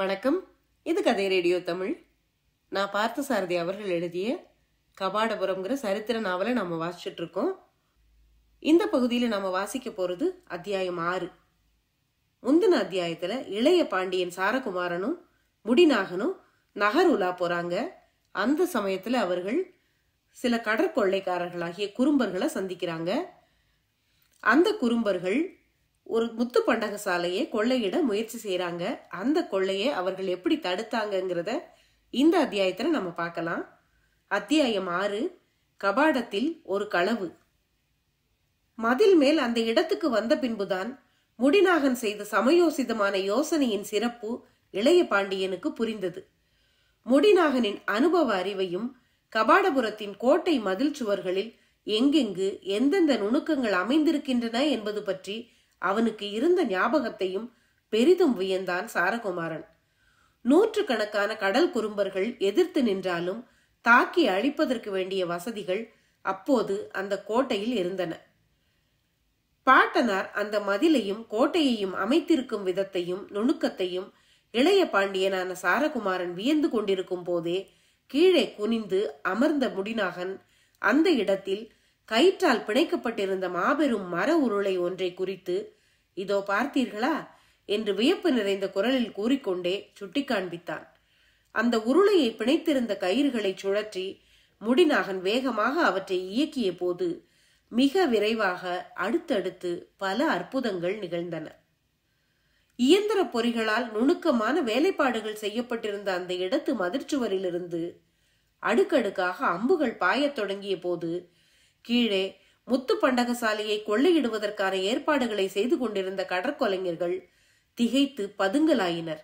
வணக்கம் இது கதை ரேடியோ தமிழ் நான் பார்த்த சாரதி அவர்கள் எழுதிய கபாடபுரம்ங்கிற சரித்திர நாவலை நம்ம வாசிச்சுட்டு இருக்கோம் இந்த பகுதியில் நம்ம வாசிக்க போகிறது அத்தியாயம் ஆறு முந்தின அத்தியாயத்தில் இளைய பாண்டியன் சாரகுமாரனும் முடிநாகனும் நகர் உலா போகிறாங்க அந்த சமயத்தில் அவர்கள் சில கடற்கொள்ளைக்காரர்களாகிய குறும்பர்களை சந்திக்கிறாங்க அந்த குறும்பர்கள் ஒரு முத்து பண்டக சாலையை கொள்ளையிட முயற்சி செய்கிறாங்க அந்த கொள்ளையை அவர்கள் எப்படி தடுத்தாங்கங்கிறத இந்த அத்தியாயத்துல நம்ம பார்க்கலாம் அத்தியாயம் ஆறு கபாடத்தில் ஒரு களவு மதில் மேல் அந்த இடத்துக்கு வந்த பின்புதான் முடிநாகன் செய்த சமயோசிதமான யோசனையின் சிறப்பு இளைய பாண்டியனுக்கு புரிந்தது முடிநாகனின் அனுபவ அறிவையும் கபாடபுரத்தின் கோட்டை மதில் சுவர்களில் எங்கெங்கு எந்தெந்த நுணுக்கங்கள் அமைந்திருக்கின்றன என்பது பற்றி அவனுக்கு இருந்த ஞாபகத்தையும் பெரிதும் வியந்தான் சாரகுமாரன் நூற்று கணக்கான கடல் குறும்பர்கள் எதிர்த்து நின்றாலும் தாக்கி அழிப்பதற்கு வேண்டிய வசதிகள் அப்போது அந்த கோட்டையில் இருந்தன பாட்டனார் அந்த மதிலையும் கோட்டையையும் அமைத்திருக்கும் விதத்தையும் நுணுக்கத்தையும் இளைய பாண்டியனான சாரகுமாரன் வியந்து கொண்டிருக்கும் போதே கீழே குனிந்து அமர்ந்த முடிநாகன் அந்த இடத்தில் கயிற்றால் பிணைக்கப்பட்டிருந்த மாபெரும் மர உருளை ஒன்றை குறித்து இதோ பார்த்தீர்களா என்று வியப்பு நிறைந்த குரலில் கூறிக்கொண்டே சுட்டி காண்பித்தான் அந்த உருளையை பிணைத்திருந்த கயிறுகளை சுழற்றி முடிநாகன் வேகமாக அவற்றை இயக்கிய போது மிக விரைவாக அடுத்தடுத்து பல அற்புதங்கள் நிகழ்ந்தன இயந்திர பொறிகளால் நுணுக்கமான வேலைப்பாடுகள் செய்யப்பட்டிருந்த அந்த இடத்து மதிர்ச்சுவரிலிருந்து அடுக்கடுக்காக அம்புகள் பாயத் தொடங்கிய போது கீழே முத்து பண்டகசாலையை கொள்ளையிடுவதற்கான ஏற்பாடுகளை செய்து கொண்டிருந்த கடற்கொலைஞர்கள் திகைத்து பதுங்கலாயினர்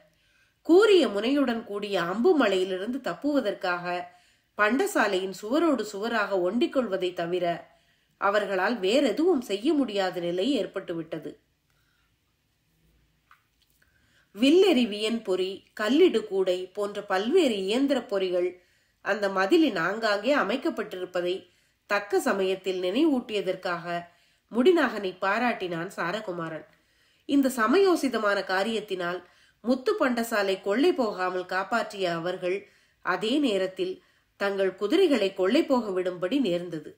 கூறிய முனையுடன் கூடிய அம்பு மலையிலிருந்து தப்புவதற்காக பண்டசாலையின் சுவரோடு சுவராக ஒண்டிக்கொள்வதை தவிர அவர்களால் வேறெதுவும் செய்ய முடியாத நிலை ஏற்பட்டுவிட்டது வில்லெறிவியன் பொறி கல்லிடு கூடை போன்ற பல்வேறு இயந்திர பொறிகள் அந்த மதிலின் ஆங்காங்கே அமைக்கப்பட்டிருப்பதை தக்க சமயத்தில் நினைவூட்டியதற்காக முடிநாகனை பாராட்டினான் சாரகுமாரன் இந்த சமயோசிதமான காரியத்தினால் முத்து பண்டசாலை கொள்ளை போகாமல் காப்பாற்றிய அவர்கள் அதே நேரத்தில் தங்கள் குதிரைகளை கொள்ளை போக விடும்படி நேர்ந்தது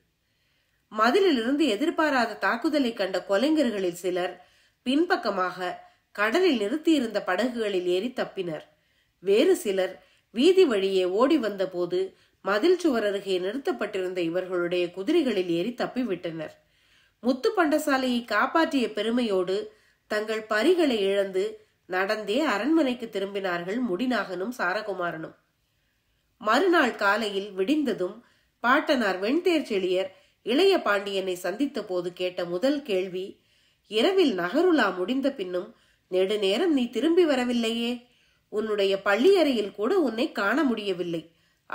மதிலிலிருந்து எதிர்பாராத தாக்குதலை கண்ட கொலைஞர்களில் சிலர் பின்பக்கமாக கடலில் நிறுத்தியிருந்த படகுகளில் ஏறி தப்பினர் வேறு சிலர் வீதி வழியே ஓடி வந்தபோது மதில் சுவர் அருகே நிறுத்தப்பட்டிருந்த இவர்களுடைய குதிரைகளில் ஏறி தப்பிவிட்டனர் முத்து பண்டசாலையை காப்பாற்றிய பெருமையோடு தங்கள் பரிகளை இழந்து நடந்தே அரண்மனைக்கு திரும்பினார்கள் முடிநாகனும் சாரகுமாரனும் மறுநாள் காலையில் விடிந்ததும் பாட்டனார் வெண்தேர் செழியர் இளைய பாண்டியனை சந்தித்த போது கேட்ட முதல் கேள்வி இரவில் நகருலா முடிந்த பின்னும் நெடுநேரம் நீ திரும்பி வரவில்லையே உன்னுடைய பள்ளியறையில் கூட உன்னை காண முடியவில்லை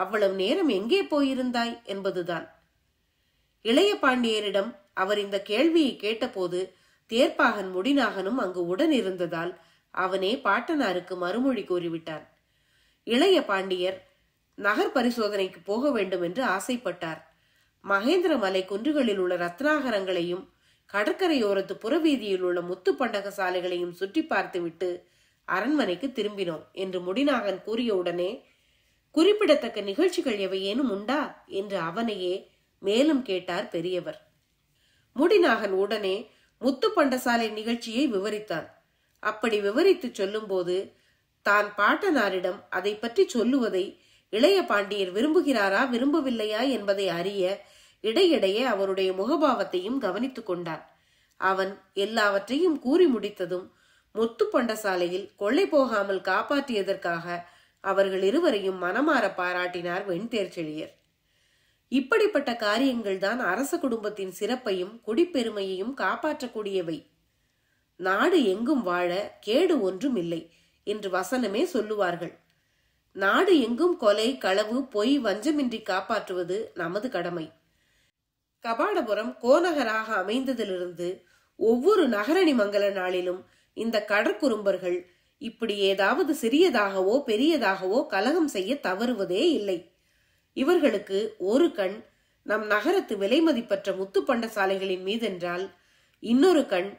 அவ்வளவு நேரம் எங்கே போயிருந்தாய் என்பதுதான் இளைய பாண்டியரிடம் அவர் இந்த கேள்வியை கேட்டபோது தேர்ப்பாகன் முடிநாகனும் அங்கு உடன் இருந்ததால் அவனே பாட்டனாருக்கு மறுமொழி கூறிவிட்டான் இளைய பாண்டியர் நகர் பரிசோதனைக்கு போக வேண்டும் என்று ஆசைப்பட்டார் மகேந்திர மலை குன்றுகளில் உள்ள ரத்னாகரங்களையும் கடற்கரையோரத்து புறவீதியில் உள்ள முத்து பண்டக சாலைகளையும் சுற்றி பார்த்துவிட்டு அரண்மனைக்கு திரும்பினோம் என்று முடிநாகன் கூறியவுடனே குறிப்பிடத்தக்க நிகழ்ச்சிகள் எவையேனும் உண்டா என்று அவனையே மேலும் கேட்டார் பெரியவர் முடிநாகன் உடனே முத்து பண்டசாலை நிகழ்ச்சியை விவரித்தான் அப்படி விவரித்து சொல்லும்போது தான் பாட்டனாரிடம் அதை பற்றி சொல்லுவதை இளைய பாண்டியர் விரும்புகிறாரா விரும்பவில்லையா என்பதை அறிய இடையிடையே அவருடைய முகபாவத்தையும் கவனித்துக் கொண்டான் அவன் எல்லாவற்றையும் கூறி முடித்ததும் முத்து பண்டசாலையில் கொள்ளை போகாமல் காப்பாற்றியதற்காக அவர்கள் இருவரையும் மனமாற பாராட்டினார் வெண்தேர்ச்செழியர் இப்படிப்பட்ட காரியங்கள் தான் அரச குடும்பத்தின் சிறப்பையும் குடிப்பெருமையையும் காப்பாற்றக்கூடியவை நாடு எங்கும் வாழ கேடு ஒன்றும் இல்லை என்று வசனமே சொல்லுவார்கள் நாடு எங்கும் கொலை களவு பொய் வஞ்சமின்றி காப்பாற்றுவது நமது கடமை கபாடபுரம் கோநகராக அமைந்ததிலிருந்து ஒவ்வொரு நகரணி மங்கல நாளிலும் இந்த கடற்குறும்பர்கள் இப்படி ஏதாவது சிறியதாகவோ பெரியதாகவோ கலகம் செய்ய தவறுவதே இல்லை இவர்களுக்கு ஒரு கண் நம் நகரத்து விலைமதிப்பற்ற முத்து பண்டசாலைகளின் மீதென்றால் இன்னொரு கண்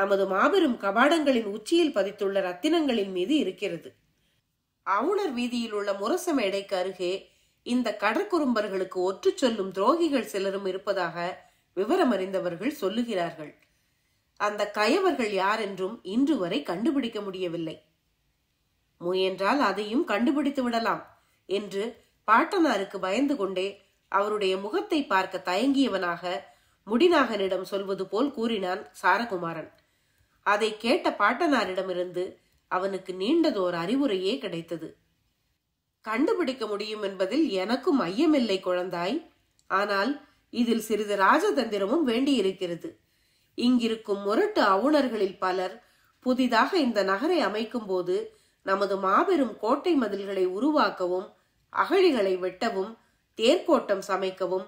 நமது மாபெரும் கபாடங்களின் உச்சியில் பதித்துள்ள ரத்தினங்களின் மீது இருக்கிறது அவுணர் வீதியில் உள்ள முரச மேடைக்கு அருகே இந்த கடற்குறும்பர்களுக்கு ஒற்று சொல்லும் துரோகிகள் சிலரும் இருப்பதாக விவரம் அறிந்தவர்கள் சொல்லுகிறார்கள் அந்த கயவர்கள் யாரென்றும் இன்று வரை கண்டுபிடிக்க முடியவில்லை முயன்றால் அதையும் கண்டுபிடித்து விடலாம் என்று பாட்டனாருக்கு பயந்து கொண்டே அவருடைய முகத்தை பார்க்க தயங்கியவனாக முடிநாகனிடம் சொல்வது போல் கூறினான் சாரகுமாரன் அதை கேட்ட பாட்டனாரிடமிருந்து அவனுக்கு நீண்டதோர் அறிவுரையே கிடைத்தது கண்டுபிடிக்க முடியும் என்பதில் எனக்கும் ஐயமில்லை குழந்தாய் ஆனால் இதில் சிறிது ராஜதந்திரமும் வேண்டியிருக்கிறது இங்கிருக்கும் முரட்டு அவுணர்களில் பலர் புதிதாக இந்த நகரை அமைக்கும் போது நமது மாபெரும் கோட்டை மதில்களை உருவாக்கவும் அகழிகளை வெட்டவும் தேர்கோட்டம் சமைக்கவும்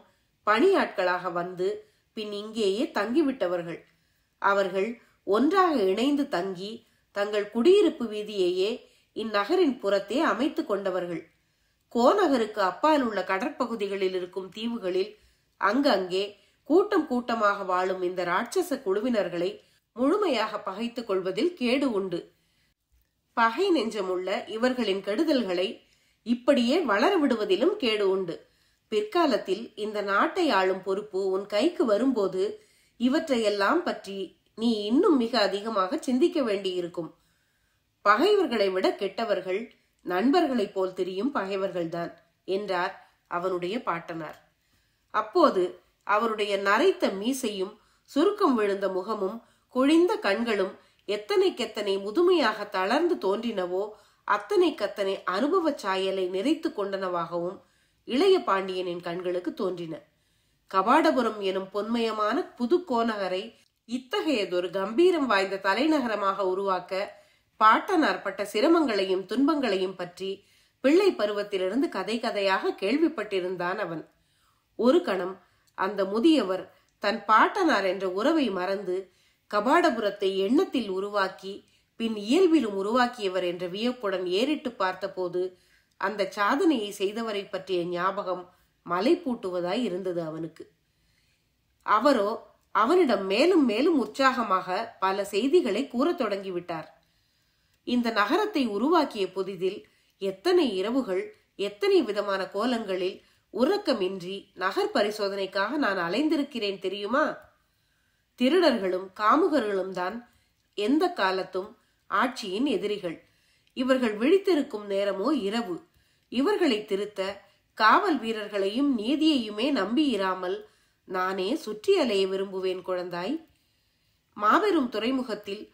பணியாட்களாக வந்து பின் இங்கேயே தங்கிவிட்டவர்கள் அவர்கள் ஒன்றாக இணைந்து தங்கி தங்கள் குடியிருப்பு வீதியையே இந்நகரின் புறத்தே அமைத்து கொண்டவர்கள் கோநகருக்கு அப்பால் உள்ள கடற்பகுதிகளில் இருக்கும் தீவுகளில் அங்கங்கே கூட்டம் கூட்டமாக வாழும் இந்த ராட்சச குழுவினர்களை முழுமையாக பகைத்துக் கொள்வதில் கேடு உண்டு பகை நெஞ்சமுள்ள இவர்களின் கெடுதல்களை இப்படியே வளர விடுவதிலும் கேடு உண்டு பிற்காலத்தில் இந்த நாட்டை ஆளும் பொறுப்பு உன் கைக்கு வரும்போது இவற்றையெல்லாம் பற்றி நீ இன்னும் மிக அதிகமாக சிந்திக்க வேண்டியிருக்கும் பகைவர்களை விட கெட்டவர்கள் நண்பர்களைப் போல் தெரியும் பகைவர்கள்தான் என்றார் அவனுடைய பாட்டனார் அப்போது அவருடைய நரைத்த மீசையும் சுருக்கம் விழுந்த முகமும் குழிந்த கண்களும் எத்தனைக்கெத்தனை முதுமையாக தளர்ந்து தோன்றினவோ அத்தனைக்கத்தனை அனுபவ சாயலை நிறைத்து கொண்டனவாகவும் இளைய பாண்டியனின் கண்களுக்கு தோன்றின கபாடபுரம் எனும் பொன்மயமான புது கோநகரை இத்தகையதொரு கம்பீரம் வாய்ந்த தலைநகரமாக உருவாக்க பாட்டனார் பட்ட சிரமங்களையும் துன்பங்களையும் பற்றி பிள்ளை பருவத்திலிருந்து கதை கதையாக கேள்விப்பட்டிருந்தான் அவன் ஒரு கணம் அந்த முதியவர் தன் பாட்டனார் என்ற உறவை மறந்து கபாடபுரத்தை எண்ணத்தில் உருவாக்கி பின் இயல்பிலும் உருவாக்கியவர் என்ற வியப்புடன் ஏறிட்டு பார்த்தபோது அந்த சாதனையை செய்தவரை பற்றிய ஞாபகம் மலை பூட்டுவதாய் இருந்தது அவனுக்கு அவரோ அவனிடம் மேலும் மேலும் உற்சாகமாக பல செய்திகளை கூறத் தொடங்கிவிட்டார் இந்த நகரத்தை உருவாக்கிய புதிதில் எத்தனை இரவுகள் எத்தனை விதமான கோலங்களில் உறக்கமின்றி நகர் பரிசோதனைக்காக நான் அலைந்திருக்கிறேன் தெரியுமா திருடர்களும் காமுகர்களும் தான் எந்த காலத்தும் ஆட்சியின் எதிரிகள் இவர்கள் விழித்திருக்கும் நேரமோ இரவு இவர்களை திருத்த காவல் வீரர்களையும் நீதியையுமே நம்பியிராமல் நானே சுற்றி அலைய விரும்புவேன் குழந்தாய் மாபெரும் துறைமுகத்தில்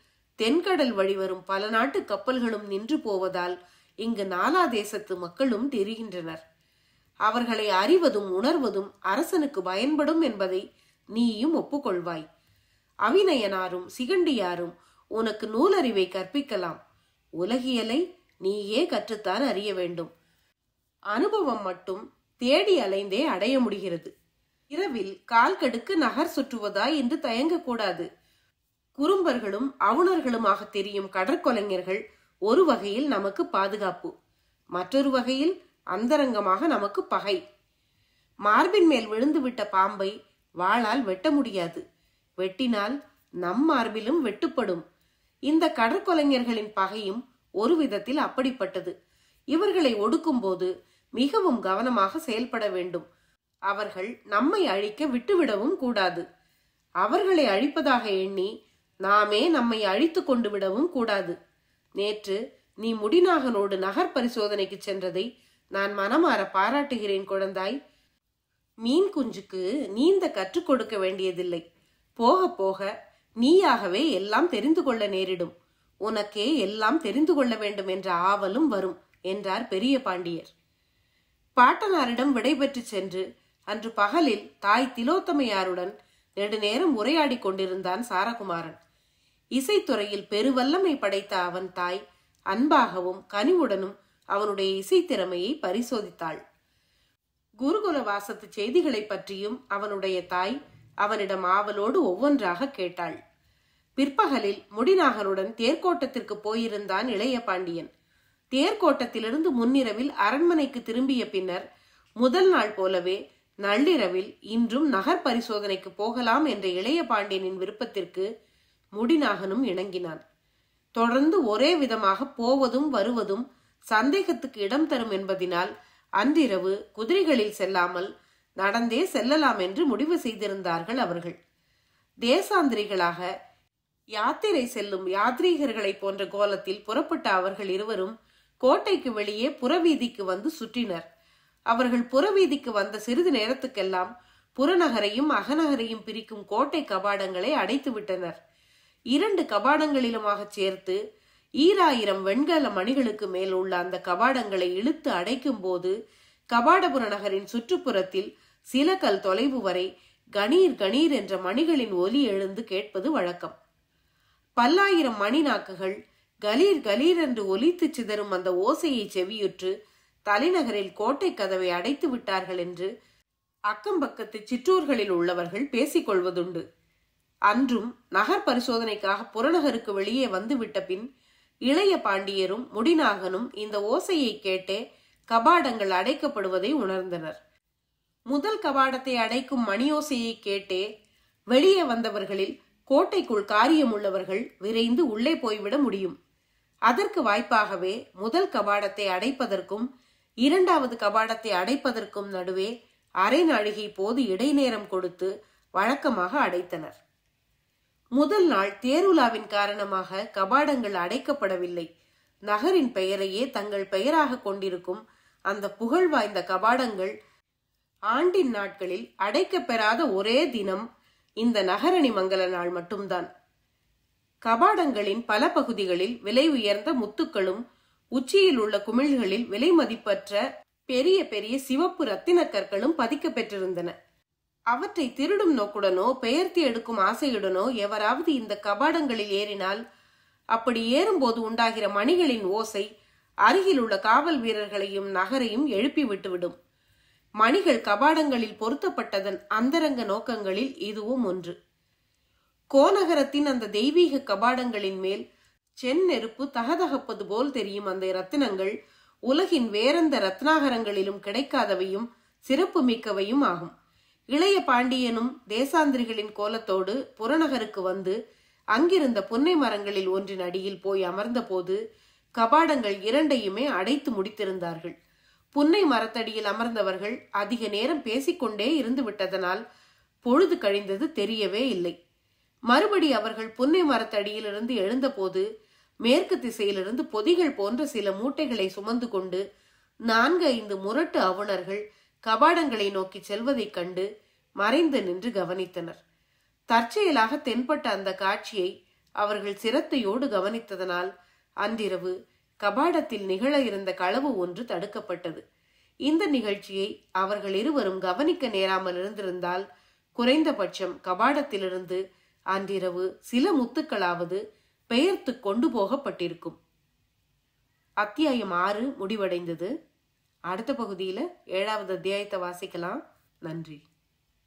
தென்கடல் வழிவரும் பல நாட்டு கப்பல்களும் நின்று போவதால் இங்கு நாலா தேசத்து மக்களும் தெரிகின்றனர் அவர்களை அறிவதும் உணர்வதும் அரசனுக்கு பயன்படும் என்பதை நீயும் ஒப்புக்கொள்வாய் அவிநயனாரும் சிகண்டியாரும் உனக்கு நூலறிவை கற்பிக்கலாம் உலகியலை நீயே கற்றுத்தான் அறிய வேண்டும் அனுபவம் மட்டும் தேடி அலைந்தே அடைய முடிகிறது இரவில் கால் கடுக்கு நகர் சுற்றுவதாய் என்று தயங்கக்கூடாது குறும்பர்களும் அவுணர்களுமாக தெரியும் கடற்கொலைஞர்கள் ஒரு வகையில் நமக்கு பாதுகாப்பு மற்றொரு வகையில் அந்தரங்கமாக நமக்கு பகை மார்பின் மேல் விழுந்து விட்ட பாம்பை வாளால் வெட்ட முடியாது வெட்டினால் நம் மார்பிலும் வெட்டுப்படும் இந்த கடற்கொலைஞர்களின் பகையும் ஒரு விதத்தில் அப்படிப்பட்டது இவர்களை ஒடுக்கும் போது மிகவும் கவனமாக செயல்பட வேண்டும் அவர்கள் நம்மை அழிக்க விட்டுவிடவும் கூடாது அவர்களை அழிப்பதாக எண்ணி நாமே நம்மை அழித்து கொண்டு விடவும் கூடாது நேற்று நீ முடிநாகனோடு நகர் பரிசோதனைக்கு சென்றதை நான் மனமாற பாராட்டுகிறேன் குழந்தாய் மீன் குஞ்சுக்கு நீந்த கற்றுக் கொடுக்க வேண்டியதில்லை போக போக நீயாகவே எல்லாம் தெரிந்து கொள்ள நேரிடும் உனக்கே எல்லாம் தெரிந்து கொள்ள வேண்டும் என்ற ஆவலும் வரும் என்றார் பெரிய பாண்டியர் பாட்டனாரிடம் விடைபெற்று சென்று அன்று பகலில் தாய் திலோத்தமையாருடன் நெடுநேரம் உரையாடி கொண்டிருந்தான் சாரகுமாரன் இசைத்துறையில் பெருவல்லமை படைத்த அவன் தாய் அன்பாகவும் கனிவுடனும் அவனுடைய இசைத்திறமையை பரிசோதித்தாள் குருகுல வாசத்து செய்திகளை பற்றியும் அவனுடைய தாய் அவனிடம் ஆவலோடு ஒவ்வொன்றாக கேட்டாள் பிற்பகலில் முடிநாகனுடன் தேர்கோட்டத்திற்கு போயிருந்தான் இளைய பாண்டியன் தேர்கோட்டத்திலிருந்து முன்னிரவில் அரண்மனைக்கு திரும்பிய பின்னர் முதல் நாள் போலவே நள்ளிரவில் இன்றும் நகர் பரிசோதனைக்கு போகலாம் என்ற இளைய பாண்டியனின் விருப்பத்திற்கு முடிநாகனும் இணங்கினான் தொடர்ந்து ஒரே விதமாக போவதும் வருவதும் சந்தேகத்துக்கு இடம் தரும் என்பதினால் அன்றிரவு குதிரைகளில் செல்லாமல் நடந்தே செல்லலாம் என்று முடிவு செய்திருந்தார்கள் அவர்கள் தேசாந்திரிகளாக யாத்திரை செல்லும் யாத்ரீகர்களைப் போன்ற கோலத்தில் புறப்பட்ட அவர்கள் இருவரும் கோட்டைக்கு வெளியே புறவீதிக்கு வந்து சுற்றினர் அவர்கள் புறவீதிக்கு வந்த சிறிது நேரத்துக்கெல்லாம் புறநகரையும் அகநகரையும் பிரிக்கும் கோட்டை கபாடங்களை அடைத்து விட்டனர் இரண்டு கபாடங்களிலுமாக சேர்த்து ஈராயிரம் வெண்கல மணிகளுக்கு மேல் உள்ள அந்த கபாடங்களை இழுத்து அடைக்கும் போது கபாடபுர நகரின் சுற்றுப்புறத்தில் சில கல் தொலைவு வரை கணீர் கணீர் என்ற மணிகளின் ஒலி எழுந்து கேட்பது வழக்கம் பல்லாயிரம் மணி நாக்குகள் கலீர் கலீர் என்று ஒலித்து சிதறும் அந்த ஓசையை செவியுற்று தலைநகரில் கோட்டை கதவை அடைத்து விட்டார்கள் என்று அக்கம் சிற்றூர்களில் உள்ளவர்கள் பேசிக்கொள்வதுண்டு அன்றும் நகர் பரிசோதனைக்காக புறநகருக்கு வெளியே வந்துவிட்ட பின் இளைய பாண்டியரும் முடிநாகனும் இந்த ஓசையை கேட்டே கபாடங்கள் அடைக்கப்படுவதை உணர்ந்தனர் முதல் கபாடத்தை அடைக்கும் மணியோசையை கேட்டே வெளியே வந்தவர்களில் கோட்டைக்குள் காரியம் உள்ளவர்கள் விரைந்து உள்ளே போய்விட முடியும் அதற்கு வாய்ப்பாகவே முதல் கபாடத்தை அடைப்பதற்கும் இரண்டாவது கபாடத்தை அடைப்பதற்கும் நடுவே அரை நாழிகை போது இடைநேரம் கொடுத்து வழக்கமாக அடைத்தனர் முதல் நாள் தேருலாவின் காரணமாக கபாடங்கள் அடைக்கப்படவில்லை நகரின் பெயரையே தங்கள் பெயராக கொண்டிருக்கும் அந்த புகழ் வாய்ந்த கபாடங்கள் ஆண்டின் நாட்களில் அடைக்கப்பெறாத ஒரே தினம் இந்த நகரணி மங்கல நாள் மட்டும்தான் கபாடங்களின் பல பகுதிகளில் விலை உயர்ந்த முத்துக்களும் உச்சியில் உள்ள குமிழ்களில் விலை மதிப்பற்ற பெரிய பெரிய சிவப்பு ரத்தின கற்களும் பதிக்கப்பெற்றிருந்தன அவற்றை திருடும் நோக்குடனோ பெயர்த்தி எடுக்கும் ஆசையுடனோ எவராவது இந்த கபாடங்களில் ஏறினால் அப்படி ஏறும்போது உண்டாகிற மணிகளின் ஓசை அருகில் உள்ள காவல் வீரர்களையும் நகரையும் எழுப்பி விட்டுவிடும் மணிகள் கபாடங்களில் பொருத்தப்பட்டதன் அந்தரங்க நோக்கங்களில் இதுவும் ஒன்று கோநகரத்தின் அந்த தெய்வீக கபாடங்களின் மேல் செந்நெருப்பு தகதகப்பது போல் தெரியும் அந்த ரத்தினங்கள் உலகின் வேறெந்த ரத்னாகரங்களிலும் கிடைக்காதவையும் சிறப்பு மிக்கவையும் ஆகும் இளைய பாண்டியனும் தேசாந்திரிகளின் கோலத்தோடு புறநகருக்கு வந்து அங்கிருந்த புன்னை மரங்களில் ஒன்றின் அடியில் போய் அமர்ந்தபோது கபாடங்கள் இரண்டையுமே அடைத்து முடித்திருந்தார்கள் புன்னை மரத்தடியில் அமர்ந்தவர்கள் அதிக நேரம் பேசிக்கொண்டே இருந்து விட்டதனால் பொழுது கழிந்தது தெரியவே இல்லை மறுபடி அவர்கள் புன்னை மரத்தடியிலிருந்து எழுந்தபோது மேற்கு திசையிலிருந்து பொதிகள் போன்ற சில மூட்டைகளை சுமந்து கொண்டு நான்கு ஐந்து முரட்டு அவுணர்கள் கபாடங்களை நோக்கி செல்வதைக் கண்டு மறைந்து நின்று கவனித்தனர் தற்செயலாக தென்பட்ட அந்த காட்சியை அவர்கள் சிரத்தையோடு கவனித்ததனால் அன்றிரவு கபாடத்தில் நிகழ இருந்த களவு ஒன்று தடுக்கப்பட்டது இந்த நிகழ்ச்சியை அவர்கள் இருவரும் கவனிக்க நேராமல் இருந்திருந்தால் குறைந்தபட்சம் கபாடத்திலிருந்து அன்றிரவு சில முத்துக்களாவது பெயர்த்து கொண்டு போகப்பட்டிருக்கும் அத்தியாயம் ஆறு முடிவடைந்தது அடுத்த பகுதியில் ஏழாவது அத்தியாயத்தை வாசிக்கலாம் நன்றி